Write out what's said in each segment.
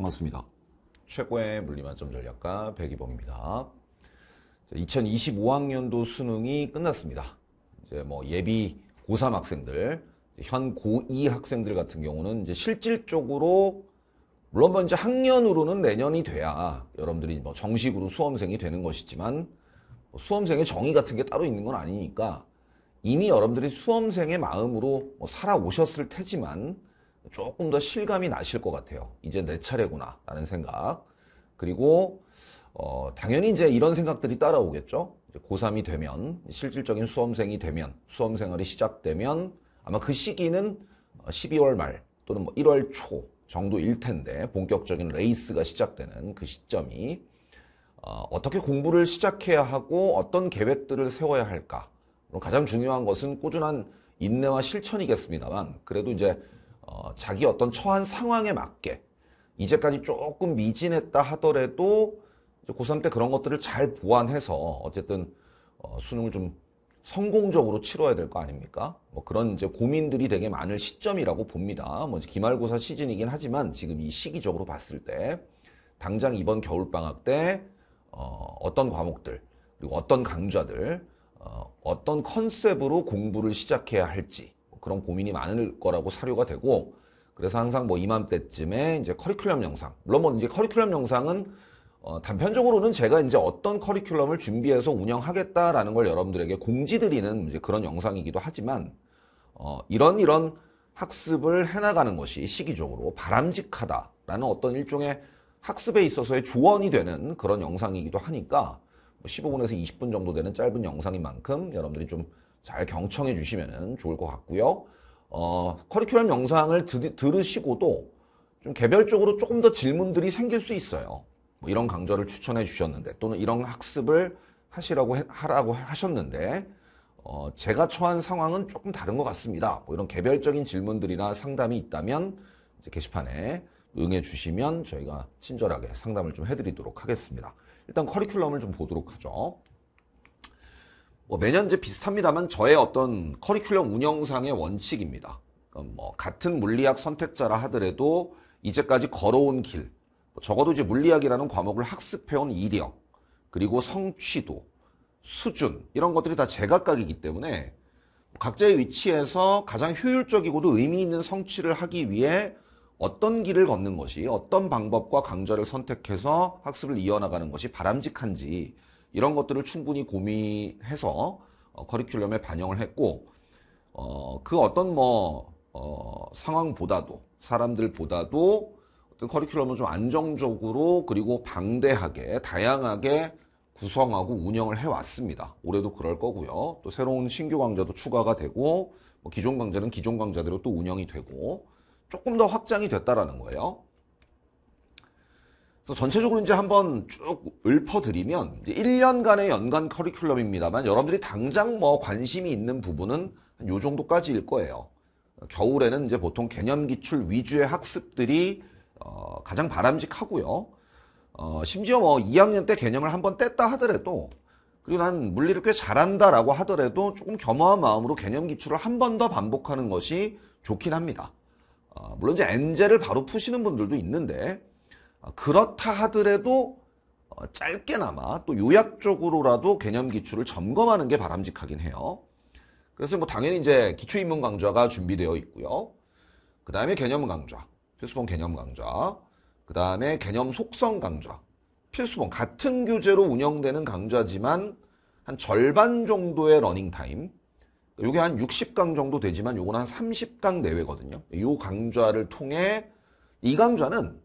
반갑습니다. 최고의 물리만점 전략가 백이범입니다. 2025학년도 수능이 끝났습니다. 이제 뭐 예비 고3 학생들, 현 고2 학생들 같은 경우는 이제 실질적으로 물론 먼저 학년으로는 내년이 돼야 여러분들이 뭐 정식으로 수험생이 되는 것이지만 뭐 수험생의 정의 같은 게 따로 있는 건 아니니까 이미 여러분들이 수험생의 마음으로 뭐 살아오셨을 테지만 조금 더 실감이 나실 것 같아요. 이제 내 차례구나 라는 생각. 그리고 어, 당연히 이제 이런 생각들이 따라오겠죠. 고3이 되면 실질적인 수험생이 되면 수험 생활이 시작되면 아마 그 시기는 12월 어, 말 또는 뭐 1월 초 정도일 텐데 본격적인 레이스가 시작되는 그 시점이 어, 어떻게 공부를 시작해야 하고 어떤 계획들을 세워야 할까? 가장 중요한 것은 꾸준한 인내와 실천이겠습니다만 그래도 이제 어, 자기 어떤 처한 상황에 맞게 이제까지 조금 미진했다 하더라도 고3 때 그런 것들을 잘 보완해서 어쨌든 어, 수능을 좀 성공적으로 치러야 될 거 아닙니까? 뭐 그런 이제 고민들이 되게 많을 시점이라고 봅니다. 뭐 기말고사 시즌이긴 하지만 지금 이 시기적으로 봤을 때 당장 이번 겨울방학 때 어, 어, 떤 과목들 그리고 어떤 강좌들 어, 어떤 컨셉으로 공부를 시작해야 할지 그런 고민이 많을 거라고 사료가 되고 그래서 항상 뭐 이맘때쯤에 이제 커리큘럼 영상 물론 뭐 이제 커리큘럼 영상은 어, 단편적으로는 제가 이제 어떤 커리큘럼을 준비해서 운영하겠다라는 걸 여러분들에게 공지드리는 이제 그런 영상이기도 하지만 어, 이런 이런 학습을 해나가는 것이 시기적으로 바람직하다라는 어떤 일종의 학습에 있어서의 조언이 되는 그런 영상이기도 하니까 15분에서 뭐 20분 정도 되는 짧은 영상인 만큼 여러분들이 좀잘 경청해 주시면 좋을 것 같고요. 어, 커리큘럼 영상을 드, 들으시고도 좀 개별적으로 조금 더 질문들이 생길 수 있어요. 뭐 이런 강좌를 추천해 주셨는데 또는 이런 학습을 하시라고 해, 하라고 하셨는데 어, 제가 처한 상황은 조금 다른 것 같습니다. 뭐 이런 개별적인 질문들이나 상담이 있다면 게시판에 응해 주시면 저희가 친절하게 상담을 좀 해드리도록 하겠습니다. 일단 커리큘럼을 좀 보도록 하죠. 뭐 매년 이제 비슷합니다만 저의 어떤 커리큘럼 운영상의 원칙입니다. 뭐 같은 물리학 선택자라 하더라도 이제까지 걸어온 길, 뭐 적어도 이제 물리학이라는 과목을 학습해온 이력, 그리고 성취도, 수준 이런 것들이 다 제각각이기 때문에 각자의 위치에서 가장 효율적이고도 의미 있는 성취를 하기 위해 어떤 길을 걷는 것이 어떤 방법과 강좌를 선택해서 학습을 이어나가는 것이 바람직한지 이런 것들을 충분히 고민해서 어, 커리큘럼에 반영을 했고 어, 그 어떤 뭐 어, 상황보다도 사람들보다도 어떤 커리큘럼을 좀 안정적으로 그리고 방대하게 다양하게 구성하고 운영을 해왔습니다. 올해도 그럴 거고요. 또 새로운 신규 강좌도 추가가 되고 뭐 기존 강좌는 기존 강좌대로 또 운영이 되고 조금 더 확장이 됐다라는 거예요. 그래서 전체적으로 이제 한번 쭉 읊어드리면 이제 1년간의 연간 커리큘럼입니다만 여러분들이 당장 뭐 관심이 있는 부분은 요 정도까지일 거예요. 겨울에는 이제 보통 개념 기출 위주의 학습들이 어, 가장 바람직하고요. 어, 심지어 뭐 2학년 때 개념을 한번 뗐다 하더라도 그리고 난 물리를 꽤 잘한다라고 하더라도 조금 겸허한 마음으로 개념 기출을 한 번 더 반복하는 것이 좋긴 합니다. 어, 물론 이제 엔젤을 바로 푸시는 분들도 있는데 아, 그렇다 하더라도 어, 짧게나마 또 요약적으로라도 개념 기출을 점검하는 게 바람직하긴 해요. 그래서 뭐 당연히 이제 기초입문 강좌가 준비되어 있고요. 그 다음에 개념 강좌, 필수본 개념 강좌, 그 다음에 개념 속성 강좌, 필수본 같은 교재로 운영되는 강좌지만 한 절반 정도의 러닝 타임. 요게 한 60강 정도 되지만 요건 한 30강 내외거든요. 요 강좌를 통해 이 강좌는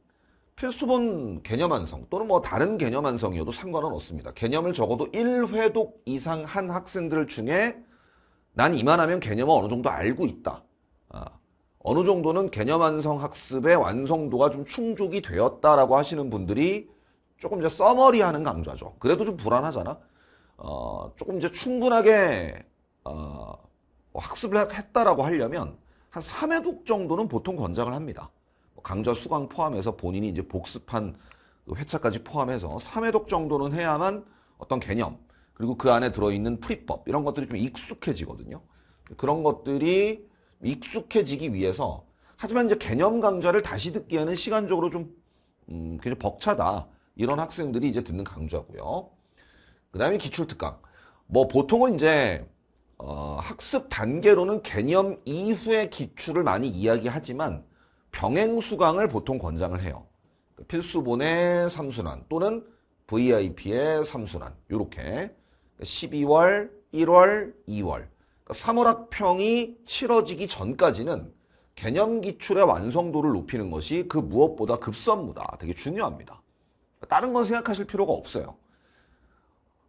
필수본 개념 완성 또는 뭐 다른 개념 완성이어도 상관은 없습니다. 개념을 적어도 1회독 이상 한 학생들 중에 난 이만하면 개념을 어느 정도 알고 있다. 아, 어느 정도는 개념 완성 학습의 완성도가 좀 충족이 되었다라고 하시는 분들이 조금 이제 써머리하는 강좌죠. 그래도 좀 불안하잖아. 어, 조금 이제 충분하게 어, 뭐 학습을 했다라고 하려면 한 3회독 정도는 보통 권장을 합니다. 강좌 수강 포함해서 본인이 이제 복습한 그 회차까지 포함해서 3회독 정도는 해야만 어떤 개념 그리고 그 안에 들어있는 풀이법 이런 것들이 좀 익숙해지거든요. 그런 것들이 익숙해지기 위해서 하지만 이제 개념 강좌를 다시 듣기에는 시간적으로 좀 음, 굉장히 벅차다 이런 학생들이 이제 듣는 강좌고요. 그 다음에 기출특강 뭐 보통은 이제 어, 학습 단계로는 개념 이후의 기출을 많이 이야기하지만 병행 수강을 보통 권장을 해요. 그 필수본의 3순환 또는 VIP의 3순환 이렇게 12월, 그 1월, 2월 3월 그 학평이 치러지기 전까지는 개념 기출의 완성도를 높이는 것이 그 무엇보다 급선무다. 되게 중요합니다. 다른 건 생각하실 필요가 없어요.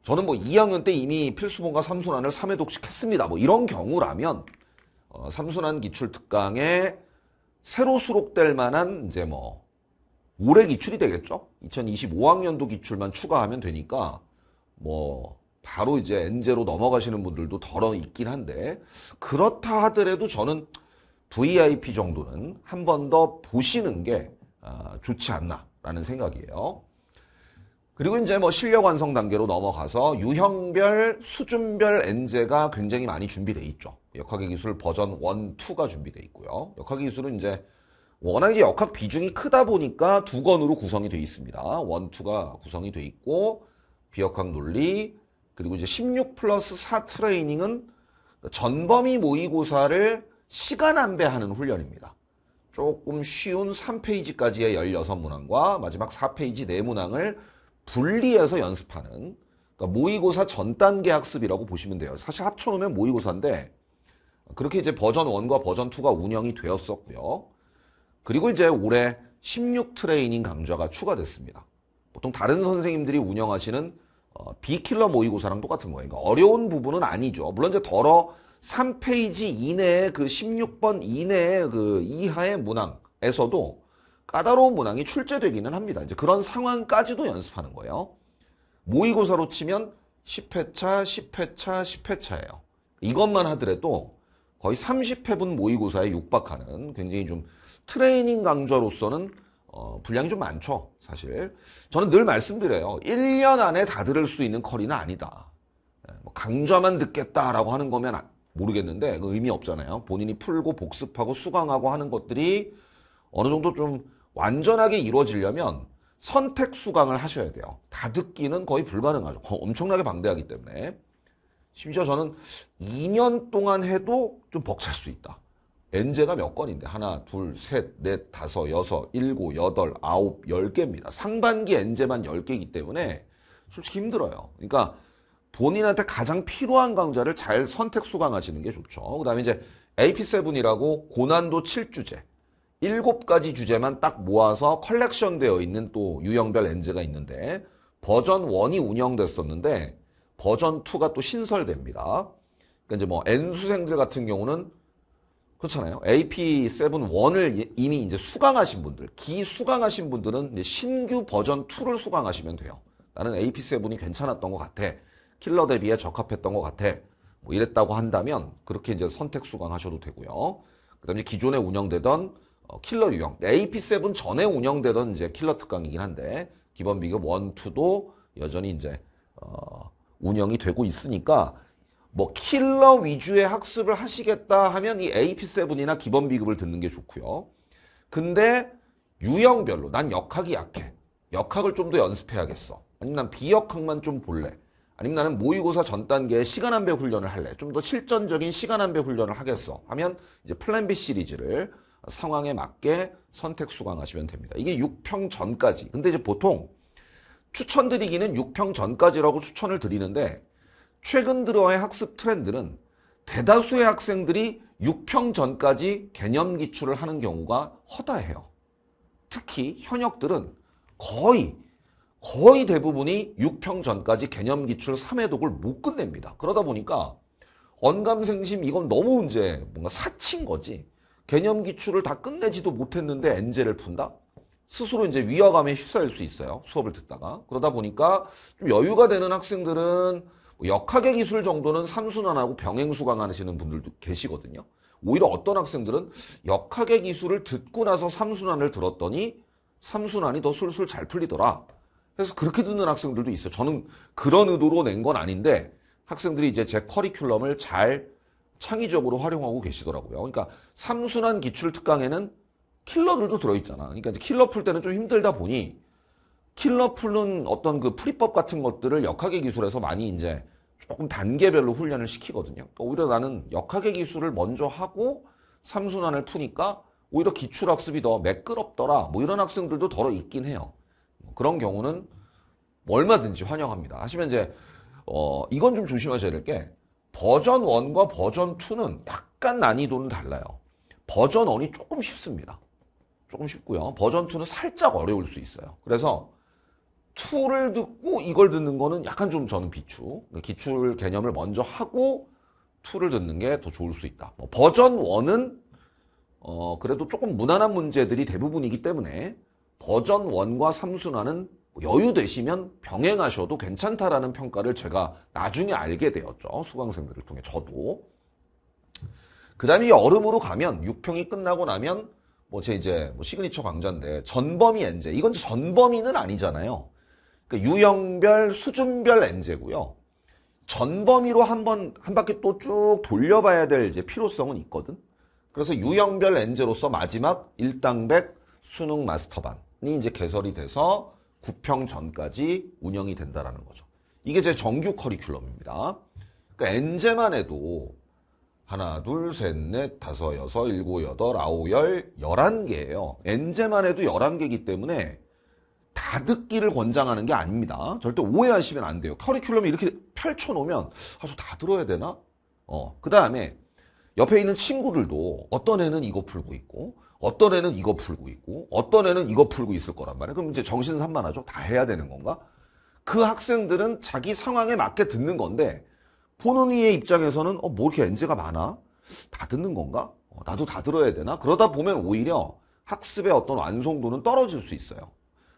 저는 뭐 2학년 때 이미 필수본과 3순환을 3회 독식 했습니다. 뭐 이런 경우라면 어, 3순환 기출 특강에 새로 수록될 만한 이제 뭐 올해 기출이 되겠죠. 2025학년도 기출만 추가하면 되니까 뭐 바로 이제 엔제로 넘어가시는 분들도 덜어 있긴 한데 그렇다 하더라도 저는 VIP 정도는 한 번 더 보시는 게 아, 좋지 않나라는 생각이에요. 그리고 이제 뭐 실력 완성 단계로 넘어가서 유형별, 수준별 엔제가 굉장히 많이 준비돼 있죠. 역학의 기술 버전 1, 2가 준비돼 있고요. 역학의 기술은 이제 워낙에 역학 비중이 크다 보니까 두권으로 구성이 돼 있습니다. 1, 2가 구성이 돼 있고 비역학 논리 그리고 이제 16 플러스 4 트레이닝은 전범위 모의고사를 시간 안배하는 훈련입니다. 조금 쉬운 3페이지까지의 16문항과 마지막 4페이지 4문항을 분리해서 연습하는 그러니까 모의고사 전 단계 학습이라고 보시면 돼요. 사실 합쳐놓으면 모의고사인데 그렇게 이제 버전 1과 버전 2가 운영이 되었었고요. 그리고 이제 올해 16 트레이닝 강좌가 추가됐습니다. 보통 다른 선생님들이 운영하시는 어, 비킬러 모의고사랑 똑같은 거예요. 그러니까 어려운 부분은 아니죠. 물론 이제 덜어 3페이지 이내에 그 16번 이내에 그 이하의 문항에서도 까다로운 문항이 출제되기는 합니다. 이제 그런 상황까지도 연습하는 거예요. 모의고사로 치면 10회차, 10회차, 10회차예요. 이것만 하더라도 거의 30회분 모의고사에 육박하는 굉장히 좀 트레이닝 강좌로서는 어, 분량이 좀 많죠. 사실 저는 늘 말씀드려요. 1년 안에 다 들을 수 있는 커리는 아니다. 예, 뭐 강좌만 듣겠다라고 하는 거면 아, 모르겠는데 그 의미 없잖아요. 본인이 풀고 복습하고 수강하고 하는 것들이 어느 정도 좀 완전하게 이루어지려면 선택 수강을 하셔야 돼요. 다 듣기는 거의 불가능하죠. 엄청나게 방대하기 때문에. 심지어 저는 2년 동안 해도 좀 벅찰 수 있다. 엔제가 몇 건인데 하나, 둘, 셋, 넷, 다섯, 여섯, 일곱, 여덟, 아홉, 열 개입니다. 상반기 엔제만 열 개이기 때문에 솔직히 힘들어요. 그러니까 본인한테 가장 필요한 강좌를 잘 선택 수강하시는 게 좋죠. 그다음에 이제 AP7이라고 고난도 7주제. 일곱 가지 주제만 딱 모아서 컬렉션 되어 있는 또 유형별 렌즈가 있는데 버전 1이 운영됐었는데 버전 2가 또 신설됩니다. 그러니까 이제 뭐 N수생들 같은 경우는 그렇잖아요. AP7-1을 이미 이제 수강하신 분들, 기수강하신 분들은 신규 버전 2를 수강하시면 돼요. 나는 AP7이 괜찮았던 것 같아. 킬러 대비에 적합했던 것 같아. 뭐 이랬다고 한다면 그렇게 이제 선택 수강하셔도 되고요. 그 다음에 기존에 운영되던 어, 킬러 유형. AP7 전에 운영되던 이제 킬러 특강이긴 한데 기본 비급 1, 2도 여전히 이제 어, 운영이 되고 있으니까 뭐 킬러 위주의 학습을 하시겠다 하면 이 AP7이나 기본 비급을 듣는 게 좋고요. 근데 유형별로 난 역학이 약해. 역학을 좀 더 연습해야겠어. 아니면 난 비역학만 좀 볼래. 아니면 나는 모의고사 전 단계에 시간 안배 훈련을 할래. 좀 더 실전적인 시간 안배 훈련을 하겠어. 하면 이제 플랜 B 시리즈를 상황에 맞게 선택 수강하시면 됩니다. 이게 6평 전까지. 근데 이제 보통 추천드리기는 6평 전까지라고 추천을 드리는데 최근 들어의 학습 트렌드는 대다수의 학생들이 6평 전까지 개념 기출을 하는 경우가 허다해요. 특히 현역들은 거의 거의 대부분이 6평 전까지 개념 기출 3회 독을 못 끝냅니다. 그러다 보니까 언감생심 이건 너무 이제 뭔가 사친 거지. 개념 기출을 다 끝내지도 못했는데 엔젤을 푼다? 스스로 이제 위화감에 휩싸일 수 있어요. 수업을 듣다가. 그러다 보니까 좀 여유가 되는 학생들은 뭐 역학의 기술 정도는 3순환하고 병행 수강하시는 분들도 계시거든요. 오히려 어떤 학생들은 역학의 기술을 듣고 나서 3순환을 들었더니 3순환이 더 술술 잘 풀리더라. 그래서 그렇게 듣는 학생들도 있어요. 저는 그런 의도로 낸 건 아닌데 학생들이 이제 제 커리큘럼을 잘 창의적으로 활용하고 계시더라고요. 그러니까 삼순환 기출 특강에는 킬러들도 들어있잖아. 그러니까 이제 킬러 풀 때는 좀 힘들다 보니 킬러 풀는 어떤 그 풀이법 같은 것들을 역학의 기술에서 많이 이제 조금 단계별로 훈련을 시키거든요. 그러니까 오히려 나는 역학의 기술을 먼저 하고 삼순환을 푸니까 오히려 기출학습이 더 매끄럽더라. 뭐 이런 학생들도 더러 있긴 해요. 뭐 그런 경우는 얼마든지 환영합니다. 하시면 이제 어 이건 좀 조심하셔야 될게 버전 1과 버전 2는 약간 난이도는 달라요. 버전 1이 조금 쉽습니다. 조금 쉽고요. 버전 2는 살짝 어려울 수 있어요. 그래서 2를 듣고 이걸 듣는 거는 약간 좀 저는 비추. 기출 개념을 먼저 하고 2를 듣는 게 더 좋을 수 있다. 뭐 버전 1은 어, 그래도 조금 무난한 문제들이 대부분이기 때문에 버전 1과 3순환은 여유 되시면 병행하셔도 괜찮다라는 평가를 제가 나중에 알게 되었죠. 수강생들을 통해 저도. 그 다음에 여름으로 가면 6평이 끝나고 나면 뭐 제 이제 뭐 시그니처 강좌인데 전범위 엔제 이건 전범위는 아니잖아요. 그러니까 유형별 수준별 엔제고요. 전범위로 한번 한 바퀴 또 쭉 돌려봐야 될 이제 필요성은 있거든. 그래서 유형별 엔제로서 마지막 1당백 수능 마스터반이 이제 개설이 돼서 9평 전까지 운영이 된다라는 거죠. 이게 제 정규 커리큘럼입니다. 그러니까 엔제만 해도 하나, 둘, 셋, 넷, 다섯, 여섯, 일곱, 여덟, 아홉, 열, 열한 개예요. 엔제만 해도 열한 개이기 때문에 다 듣기를 권장하는 게 아닙니다. 절대 오해하시면 안 돼요. 커리큘럼이 이렇게 펼쳐놓으면 아, 저다 들어야 되나? 어, 그 다음에 옆에 있는 친구들도 어떤 애는 이거 풀고 있고 어떤 애는 이거 풀고 있고 어떤 애는 이거 풀고 있을 거란 말이에요. 그럼 이제 정신 산만하죠. 다 해야 되는 건가? 그 학생들은 자기 상황에 맞게 듣는 건데 보는 이의 입장에서는 어, 뭐 이렇게 엔지가 많아? 다 듣는 건가? 어, 나도 다 들어야 되나? 그러다 보면 오히려 학습의 어떤 완성도는 떨어질 수 있어요.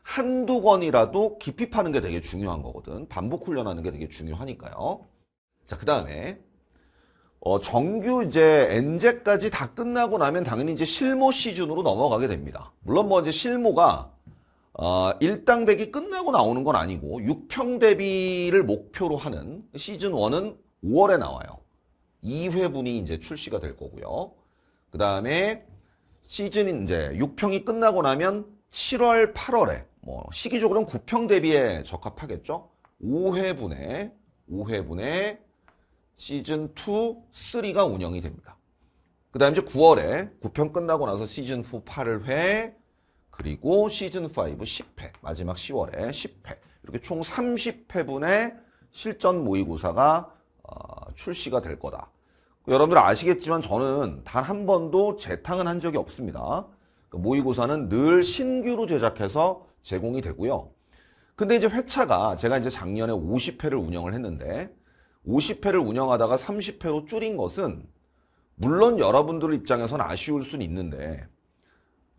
한두 권이라도 깊이 파는 게 되게 중요한 거거든. 반복 훈련하는 게 되게 중요하니까요. 자, 그 다음에 어, 정규 이제 엔제까지 다 끝나고 나면 당연히 이제 실모 시즌으로 넘어가게 됩니다. 물론 뭐 이제 실모가 어, 일당백이 끝나고 나오는 건 아니고 6평 대비를 목표로 하는 시즌 1은 5월에 나와요. 2회분이 이제 출시가 될 거고요. 그 다음에 시즌 이제 6평이 끝나고 나면 7월, 8월에 뭐 시기적으로는 9평 대비에 적합하겠죠. 5회분에 5회분에 시즌 2, 3가 운영이 됩니다. 그 다음에 이제 9월에 9편 끝나고 나서 시즌 4 8회 그리고 시즌 5 10회 마지막 10월에 10회 이렇게 총 30회분의 실전 모의고사가 어, 출시가 될 거다. 여러분들 아시겠지만 저는 단 한 번도 재탕은 한 적이 없습니다. 그 모의고사는 늘 신규로 제작해서 제공이 되고요. 근데 이제 회차가 제가 이제 작년에 50회를 운영을 했는데 50회를 운영하다가 30회로 줄인 것은 물론 여러분들 입장에선 아쉬울 수는 있는데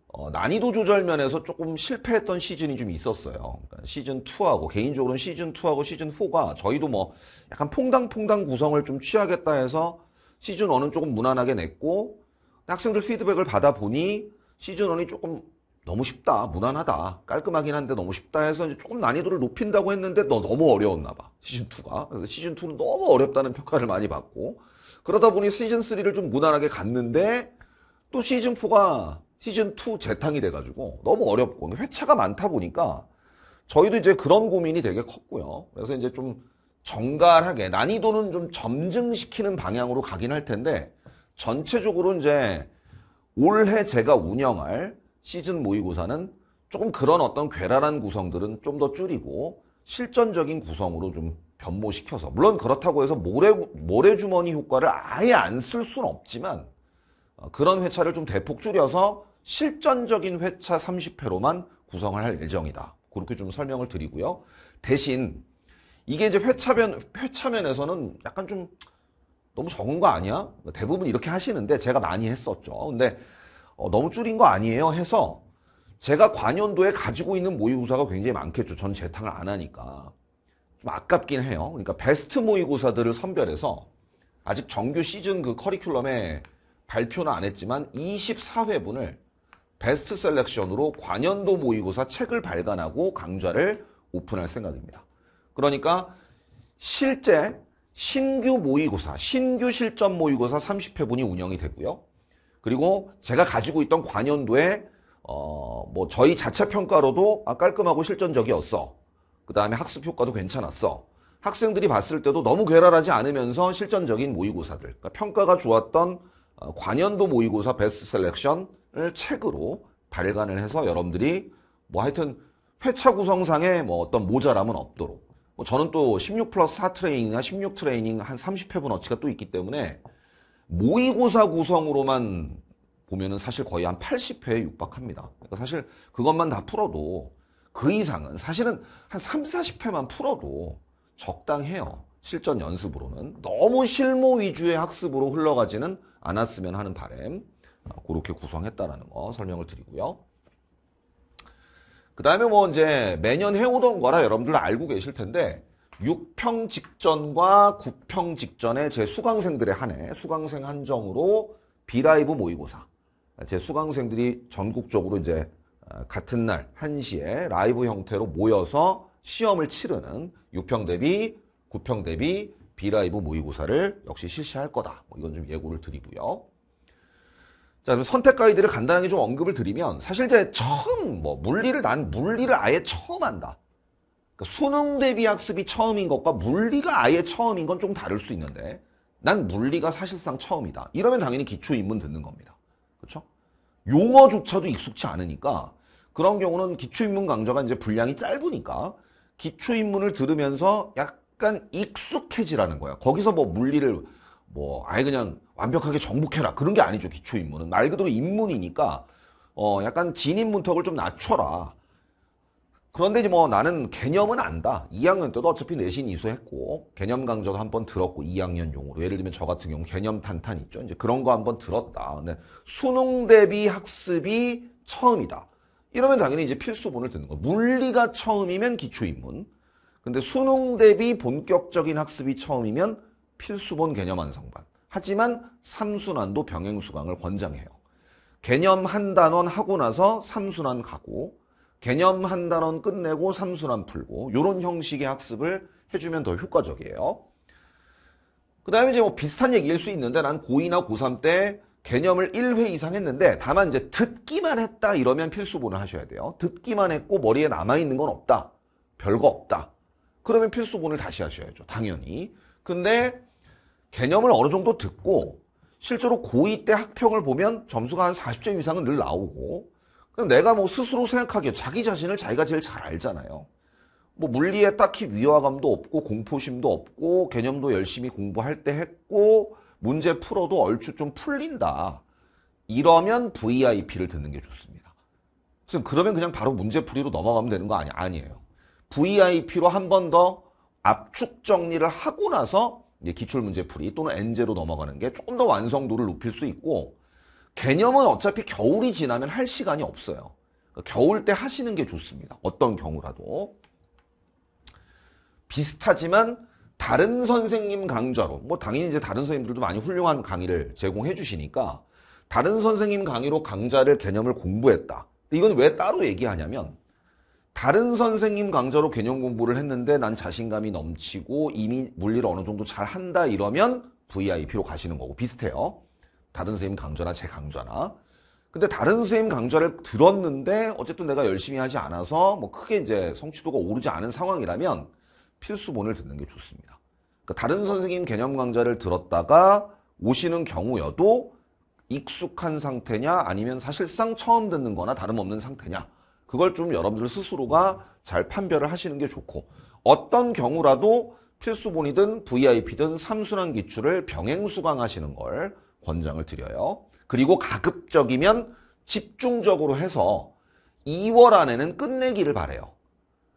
어, 난이도 조절 면에서 조금 실패했던 시즌이 좀 있었어요. 그러니까 시즌 2하고 개인적으로는 시즌 2하고 시즌 4가 저희도 뭐 약간 퐁당퐁당 구성을 좀 취하겠다 해서 시즌 1은 조금 무난하게 냈고 학생들 피드백을 받아 보니 시즌 1이 조금 너무 쉽다, 무난하다, 깔끔하긴 한데 너무 쉽다 해서 조금 난이도를 높인다고 했는데 너 너무 어려웠나 봐. 시즌2가. 그래서 시즌2는 너무 어렵다는 평가를 많이 받고 그러다 보니 시즌3를 좀 무난하게 갔는데 또 시즌4가 시즌2 재탕이 돼가지고 너무 어렵고 회차가 많다 보니까 저희도 이제 그런 고민이 되게 컸고요. 그래서 이제 좀 정갈하게 난이도는 좀 점증시키는 방향으로 가긴 할 텐데 전체적으로 이제 올해 제가 운영할 시즌 모의고사는 조금 그런 어떤 괴랄한 구성들은 좀 더 줄이고 실전적인 구성으로 좀 변모시켜서 물론 그렇다고 해서 모래 모래주머니 효과를 아예 안 쓸 수는 없지만 어, 그런 회차를 좀 대폭 줄여서 실전적인 회차 30회로만 구성을 할 예정이다. 그렇게 좀 설명을 드리고요. 대신 이게 이제 회차면 회차면에서는 약간 좀 너무 적은 거 아니야? 대부분 이렇게 하시는데 제가 많이 했었죠. 근데 어, 너무 줄인 거 아니에요 해서 제가 관연도에 가지고 있는 모의고사가 굉장히 많겠죠. 전 재탕을 안 하니까. 좀 아깝긴 해요. 그러니까 베스트 모의고사들을 선별해서 아직 정규 시즌 그 커리큘럼에 발표는 안 했지만 24회분을 베스트 셀렉션으로 관연도 모의고사 책을 발간하고 강좌를 오픈할 생각입니다. 그러니까 실제 신규 모의고사, 신규 실전 모의고사 30회분이 운영이 되고요. 그리고 제가 가지고 있던 관연도에 어, 뭐 저희 자체 평가로도 아, 깔끔하고 실전적이었어. 그 다음에 학습 효과도 괜찮았어. 학생들이 봤을 때도 너무 괴랄하지 않으면서 실전적인 모의고사들. 그러니까 평가가 좋았던 어, 관연도 모의고사 베스트 셀렉션을 책으로 발간을 해서 여러분들이 뭐 하여튼 회차 구성상에 뭐 어떤 모자람은 없도록. 뭐 저는 또 16 플러스 4 트레이닝이나 16 트레이닝 한 30회분 어치가 또 있기 때문에 모의고사 구성으로만 보면은 사실 거의 한 80회에 육박합니다. 그러니까 사실 그것만 다 풀어도 그 이상은 사실은 한 3, 40회만 풀어도 적당해요. 실전 연습으로는 너무 실무 위주의 학습으로 흘러가지는 않았으면 하는 바램 아, 그렇게 구성했다라는 거 설명을 드리고요. 그 다음에 뭐 이제 매년 해오던 거라 여러분들 알고 계실 텐데 6평 직전과 9평 직전에 제 수강생들의 한해 수강생 한정으로 비라이브 모의고사 제 수강생들이 전국적으로 이제 어, 같은 날 1시에 라이브 형태로 모여서 시험을 치르는 6평 대비 9평 대비 비라이브 모의고사를 역시 실시할 거다 뭐 이건 좀 예고를 드리고요 자, 그럼 선택 가이드를 간단하게 좀 언급을 드리면 사실 제 처음 뭐 물리를 난 물리를 아예 처음 한다. 그러니까 수능 대비 학습이 처음인 것과 물리가 아예 처음인 건 좀 다를 수 있는데 난 물리가 사실상 처음이다. 이러면 당연히 기초 입문 듣는 겁니다. 그렇죠? 용어조차도 익숙치 않으니까 그런 경우는 기초 입문 강좌가 이제 분량이 짧으니까 기초 입문을 들으면서 약간 익숙해지라는 거야. 거기서 뭐 물리를 뭐 아예 그냥 완벽하게 정복해라 그런 게 아니죠. 기초 입문은 말 그대로 입문이니까 어 약간 진입 문턱을 좀 낮춰라. 그런데 이제 뭐 나는 개념은 안다. 2학년 때도 어차피 내신 이수했고 개념 강좌도 한 번 들었고 2학년 용으로 예를 들면 저 같은 경우 개념 탄탄 있죠. 이제 그런 거 한 번 들었다. 근데 수능 대비 학습이 처음이다. 이러면 당연히 이제 필수본을 듣는 거. 야 물리가 처음이면 기초 입문. 근데 수능 대비 본격적인 학습이 처음이면 필수본 개념 완성반. 하지만 3순환도 병행 수강을 권장해요. 개념 한 단원 하고 나서 3순환 가고 개념 한 단원 끝내고 삼순환 풀고 요런 형식의 학습을 해주면 더 효과적이에요. 그 다음에 이제 뭐 비슷한 얘기일 수 있는데 난 고2나 고3 때 개념을 1회 이상 했는데 다만 이제 듣기만 했다 이러면 필수본을 하셔야 돼요. 듣기만 했고 머리에 남아있는 건 없다. 별거 없다. 그러면 필수본을 다시 하셔야죠. 당연히. 근데 개념을 어느 정도 듣고 실제로 고2 때 학평을 보면 점수가 한 40점 이상은 늘 나오고 그러니까 내가 뭐 스스로 생각하기에 자기 자신을 자기가 제일 잘 알잖아요. 뭐 물리에 딱히 위화감도 없고 공포심도 없고 개념도 열심히 공부할 때 했고 문제 풀어도 얼추 좀 풀린다. 이러면 VIP를 듣는 게 좋습니다. 그래 그러면 그냥 바로 문제풀이로 넘어가면 되는 거 아니, 아니에요. VIP로 한 번 더 압축 정리를 하고 나서 기출문제풀이 또는 n 제로 넘어가는 게 조금 더 완성도를 높일 수 있고 개념은 어차피 겨울이 지나면 할 시간이 없어요. 그러니까 겨울 때 하시는 게 좋습니다. 어떤 경우라도. 비슷하지만 다른 선생님 강좌로 뭐 당연히 이제 다른 선생님들도 많이 훌륭한 강의를 제공해 주시니까 다른 선생님 강의로 강좌를 개념을 공부했다. 이건 왜 따로 얘기하냐면 다른 선생님 강좌로 개념 공부를 했는데 난 자신감이 넘치고 이미 물리를 어느 정도 잘 한다 이러면 VIP로 가시는 거고 비슷해요. 다른 선생님 강좌나 제 강좌나 근데 다른 선생님 강좌를 들었는데 어쨌든 내가 열심히 하지 않아서 뭐 크게 이제 성취도가 오르지 않은 상황이라면 필수본을 듣는 게 좋습니다. 그러니까 다른 선생님 개념 강좌를 들었다가 오시는 경우여도 익숙한 상태냐 아니면 사실상 처음 듣는 거나 다름없는 상태냐 그걸 좀 여러분들 스스로가 잘 판별을 하시는 게 좋고 어떤 경우라도 필수본이든 VIP든 삼순환 기출을 병행 수강하시는 걸 권장을 드려요. 그리고 가급적이면 집중적으로 해서 2월 안에는 끝내기를 바래요.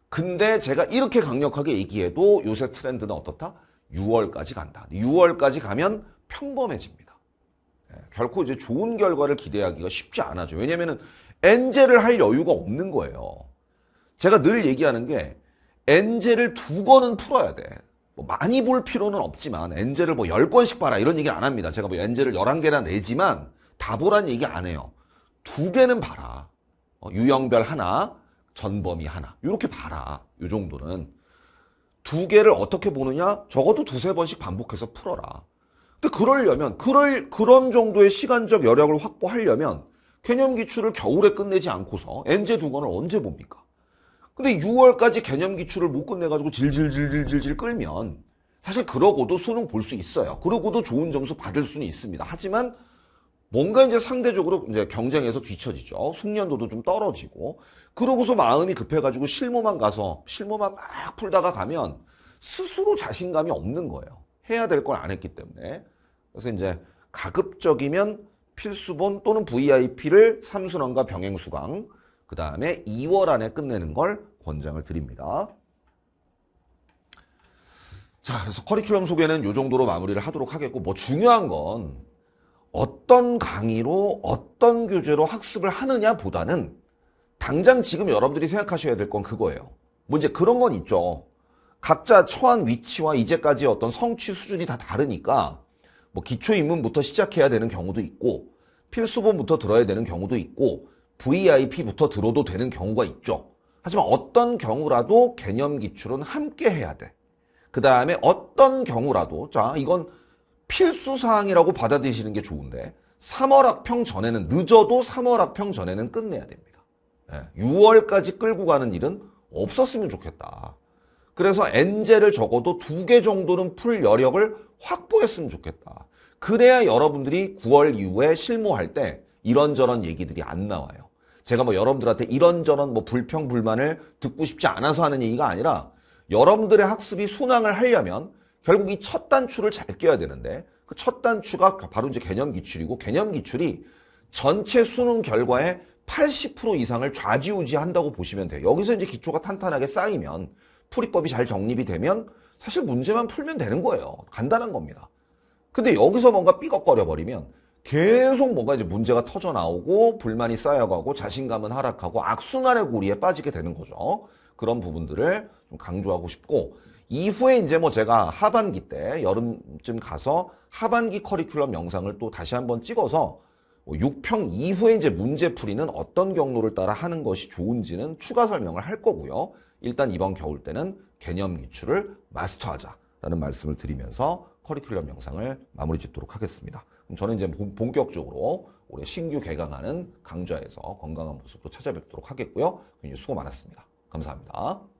근데 제가 이렇게 강력하게 얘기해도 요새 트렌드는 어떻다? 6월까지 간다. 6월까지 가면 평범해집니다. 예, 결코 이제 좋은 결과를 기대하기가 쉽지 않아죠. 왜냐면은 엔젤을 할 여유가 없는 거예요. 제가 늘 얘기하는 게 엔젤을 두 건은 풀어야 돼. 뭐 많이 볼 필요는 없지만 엔젤을 뭐 10권씩 봐라 이런 얘기를 안 합니다. 제가 뭐 엔젤을 11개나 내지만 다 보란 얘기 안 해요. 두 개는 봐라. 어, 유형별 하나, 전범위 하나. 이렇게 봐라. 이 정도는. 두 개를 어떻게 보느냐? 적어도 두세 번씩 반복해서 풀어라. 근데 그러려면 그럴 그런 정도의 시간적 여력을 확보하려면 개념 기출을 겨울에 끝내지 않고서 엔제 두 권을 언제 봅니까? 근데 6월까지 개념 기출을 못 끝내가지고 질질질질질질 끌면 사실 그러고도 수능 볼 수 있어요. 그러고도 좋은 점수 받을 수는 있습니다. 하지만 뭔가 이제 상대적으로 이제 경쟁에서 뒤처지죠. 숙련도도 좀 떨어지고 그러고서 마음이 급해가지고 실무만 가서 실무만 막 풀다가 가면 스스로 자신감이 없는 거예요. 해야 될 걸 안 했기 때문에 그래서 이제 가급적이면 필수본 또는 VIP를 삼순강과 병행수강 그 다음에 2월 안에 끝내는 걸 권장을 드립니다. 자, 그래서 커리큘럼 소개는 이 정도로 마무리를 하도록 하겠고 뭐 중요한 건 어떤 강의로 어떤 교재로 학습을 하느냐 보다는 당장 지금 여러분들이 생각하셔야 될 건 그거예요. 뭐 이제 그런 건 있죠. 각자 처한 위치와 이제까지 어떤 성취 수준이 다 다르니까 뭐 기초 입문부터 시작해야 되는 경우도 있고 필수본부터 들어야 되는 경우도 있고 VIP부터 들어도 되는 경우가 있죠. 하지만 어떤 경우라도 개념 기출은 함께 해야 돼. 그 다음에 어떤 경우라도 자 이건 필수사항이라고 받아들이시는 게 좋은데 3월 학평 전에는 늦어도 3월 학평 전에는 끝내야 됩니다. 6월까지 예, 끌고 가는 일은 없었으면 좋겠다. 그래서 n 제를 적어도 두 개 정도는 풀 여력을 확보했으면 좋겠다. 그래야 여러분들이 9월 이후에 실무할 때 이런저런 얘기들이 안 나와요. 제가 뭐 여러분들한테 이런저런 뭐 불평 불만을 듣고 싶지 않아서 하는 얘기가 아니라 여러분들의 학습이 순항을 하려면 결국 이 첫 단추를 잘 껴야 되는데 그 첫 단추가 바로 이제 개념 기출이고 개념 기출이 전체 수능 결과의 80% 이상을 좌지우지한다고 보시면 돼요. 여기서 이제 기초가 탄탄하게 쌓이면 풀이법이 잘 정립이 되면 사실 문제만 풀면 되는 거예요. 간단한 겁니다. 근데 여기서 뭔가 삐걱거려 버리면 계속 뭔가 이제 문제가 터져 나오고 불만이 쌓여가고 자신감은 하락하고 악순환의 고리에 빠지게 되는 거죠. 그런 부분들을 좀 강조하고 싶고 이후에 이제 뭐 제가 하반기 때 여름쯤 가서 하반기 커리큘럼 영상을 또 다시 한번 찍어서 6평 뭐 이후에 이제 문제풀이는 어떤 경로를 따라 하는 것이 좋은지는 추가 설명을 할 거고요. 일단 이번 겨울 때는 개념 기출을 마스터하자라는 말씀을 드리면서 커리큘럼 영상을 마무리 짓도록 하겠습니다. 그럼 저는 이제 본격적으로 올해 신규 개강하는 강좌에서 건강한 모습으로 찾아뵙도록 하겠고요. 수고 많았습니다. 감사합니다.